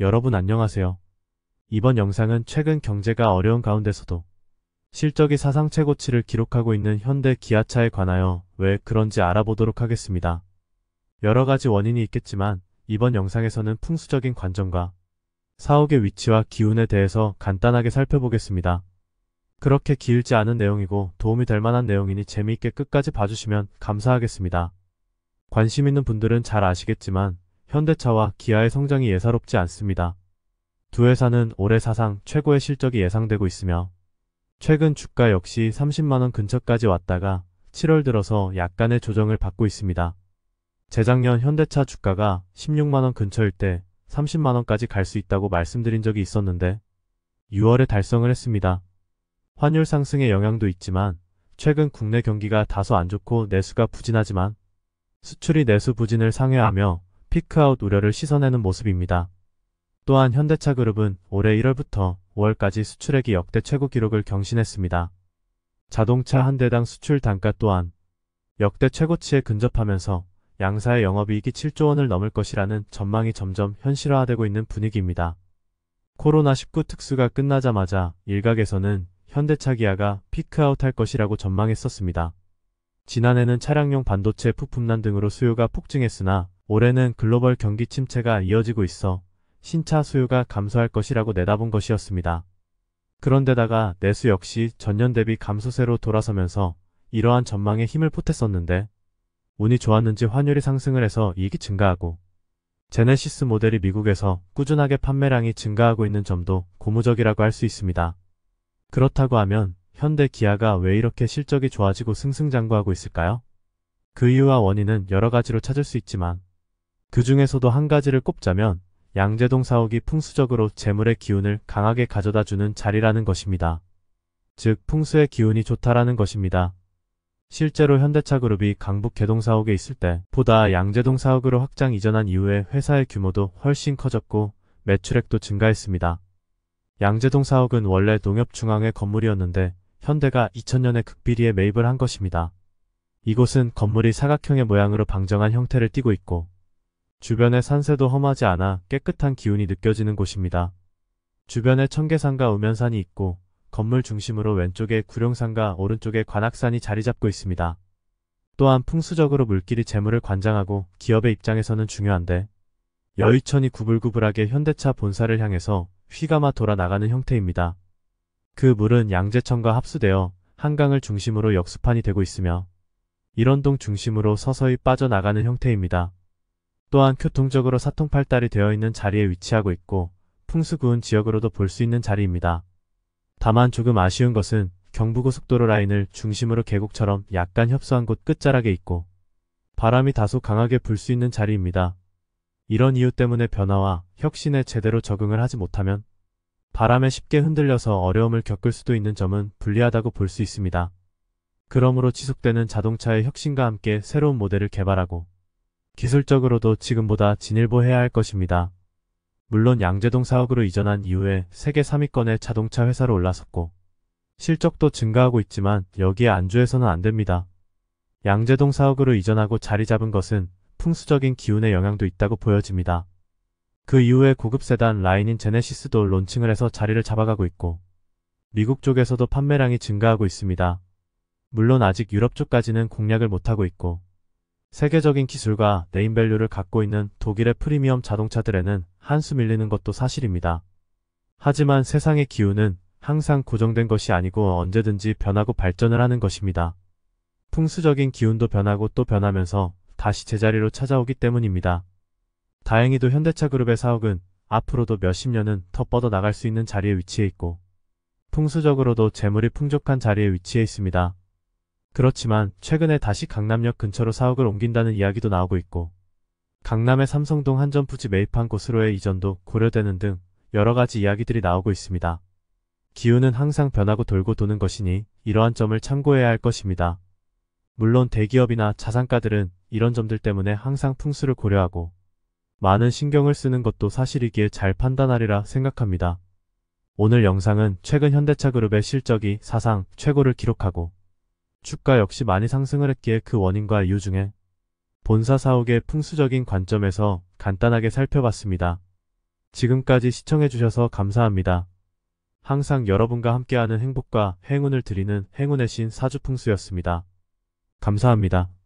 여러분 안녕하세요. 이번 영상은 최근 경제가 어려운 가운데서도 실적이 사상 최고치를 기록하고 있는 현대 기아차에 관하여 왜 그런지 알아보도록 하겠습니다. 여러 가지 원인이 있겠지만 이번 영상에서는 풍수적인 관점과 사옥의 위치와 기운에 대해서 간단하게 살펴보겠습니다. 그렇게 길지 않은 내용이고 도움이 될 만한 내용이니 재미있게 끝까지 봐주시면 감사하겠습니다. 관심 있는 분들은 잘 아시겠지만 현대차와 기아의 성장이 예사롭지 않습니다. 두 회사는 올해 사상 최고의 실적이 예상되고 있으며 최근 주가 역시 30만원 근처까지 왔다가 7월 들어서 약간의 조정을 받고 있습니다. 재작년 현대차 주가가 16만원 근처일 때 30만원까지 갈 수 있다고 말씀드린 적이 있었는데 6월에 달성을 했습니다. 환율 상승의 영향도 있지만 최근 국내 경기가 다소 안 좋고 내수가 부진하지만 수출이 내수 부진을 상회하며 피크아웃 우려를 씻어내는 모습입니다. 또한 현대차그룹은 올해 1월부터 5월까지 수출액이 역대 최고 기록을 경신했습니다. 자동차 한 대당 수출 단가 또한 역대 최고치에 근접하면서 양사의 영업이익이 7조 원을 넘을 것이라는 전망이 점점 현실화되고 있는 분위기입니다. 코로나19 특수가 끝나자마자 일각에서는 현대차 기아가 피크아웃할 것이라고 전망했었습니다. 지난해는 차량용 반도체 부품난 등으로 수요가 폭증했으나 올해는 글로벌 경기 침체가 이어지고 있어 신차 수요가 감소할 것이라고 내다본 것이었습니다. 그런데다가 내수 역시 전년 대비 감소세로 돌아서면서 이러한 전망에 힘을 보탰었는데 운이 좋았는지 환율이 상승을 해서 이익이 증가하고 제네시스 모델이 미국에서 꾸준하게 판매량이 증가하고 있는 점도 고무적이라고 할 수 있습니다. 그렇다고 하면 현대 기아가 왜 이렇게 실적이 좋아지고 승승장구하고 있을까요? 그 이유와 원인은 여러 가지로 찾을 수 있지만 그 중에서도 한 가지를 꼽자면 양재동 사옥이 풍수적으로 재물의 기운을 강하게 가져다 주는 자리라는 것입니다. 즉 풍수의 기운이 좋다라는 것입니다. 실제로 현대차 그룹이 강북 개동 사옥에 있을 때 보다 양재동 사옥으로 확장 이전한 이후에 회사의 규모도 훨씬 커졌고 매출액도 증가했습니다. 양재동 사옥은 원래 농협 중앙의 건물이었는데 현대가 2000년에 극비리에 매입을 한 것입니다. 이곳은 건물이 사각형의 모양으로 방정한 형태를 띠고 있고 주변의 산세도 험하지 않아 깨끗한 기운이 느껴지는 곳입니다. 주변에 청계산과 우면산이 있고 건물 중심으로 왼쪽에 구룡산과 오른쪽에 관악산이 자리 잡고 있습니다. 또한 풍수적으로 물길이 재물을 관장하고 기업의 입장에서는 중요한데 여의천이 구불구불하게 현대차 본사를 향해서 휘감아 돌아 나가는 형태입니다. 그 물은 양재천과 합수되어 한강을 중심으로 역수판이 되고 있으며 일원동 중심으로 서서히 빠져나가는 형태입니다. 또한 교통적으로 사통팔달이 되어 있는 자리에 위치하고 있고 풍수구운 지역으로도 볼 수 있는 자리입니다. 다만 조금 아쉬운 것은 경부고속도로 라인을 중심으로 계곡처럼 약간 협소한 곳 끝자락에 있고 바람이 다소 강하게 불 수 있는 자리입니다. 이런 이유 때문에 변화와 혁신에 제대로 적응을 하지 못하면 바람에 쉽게 흔들려서 어려움을 겪을 수도 있는 점은 불리하다고 볼 수 있습니다. 그러므로 지속되는 자동차의 혁신과 함께 새로운 모델을 개발하고 기술적으로도 지금보다 진일보해야 할 것입니다. 물론 양재동 사옥으로 이전한 이후에 세계 3위권의 자동차 회사로 올라섰고 실적도 증가하고 있지만 여기에 안주해서는 안 됩니다. 양재동 사옥으로 이전하고 자리 잡은 것은 풍수적인 기운의 영향도 있다고 보여집니다. 그 이후에 고급 세단 라인인 제네시스도 론칭을 해서 자리를 잡아가고 있고 미국 쪽에서도 판매량이 증가하고 있습니다. 물론 아직 유럽 쪽까지는 공략을 못하고 있고 세계적인 기술과 네임밸류를 갖고 있는 독일의 프리미엄 자동차들에는 한숨 밀리는 것도 사실입니다. 하지만 세상의 기운은 항상 고정된 것이 아니고 언제든지 변하고 발전을 하는 것입니다. 풍수적인 기운도 변하고 또 변하면서 다시 제자리로 찾아오기 때문입니다. 다행히도 현대차그룹의 사업은 앞으로도 몇십 년은 더 뻗어 나갈 수 있는 자리에 위치해 있고 풍수적으로도 재물이 풍족한 자리에 위치해 있습니다. 그렇지만 최근에 다시 강남역 근처로 사업을 옮긴다는 이야기도 나오고 있고 강남의 삼성동 한전부지 매입한 곳으로의 이전도 고려되는 등 여러가지 이야기들이 나오고 있습니다. 기후는 항상 변하고 돌고 도는 것이니 이러한 점을 참고해야 할 것입니다. 물론 대기업이나 자산가들은 이런 점들 때문에 항상 풍수를 고려하고 많은 신경을 쓰는 것도 사실이기에 잘 판단하리라 생각합니다. 오늘 영상은 최근 현대차그룹의 실적이 사상 최고를 기록하고 주가 역시 많이 상승을 했기에 그 원인과 이유 중에 본사 사옥의 풍수적인 관점에서 간단하게 살펴봤습니다. 지금까지 시청해주셔서 감사합니다. 항상 여러분과 함께하는 행복과 행운을 드리는 행운의 신 사주풍수였습니다. 감사합니다.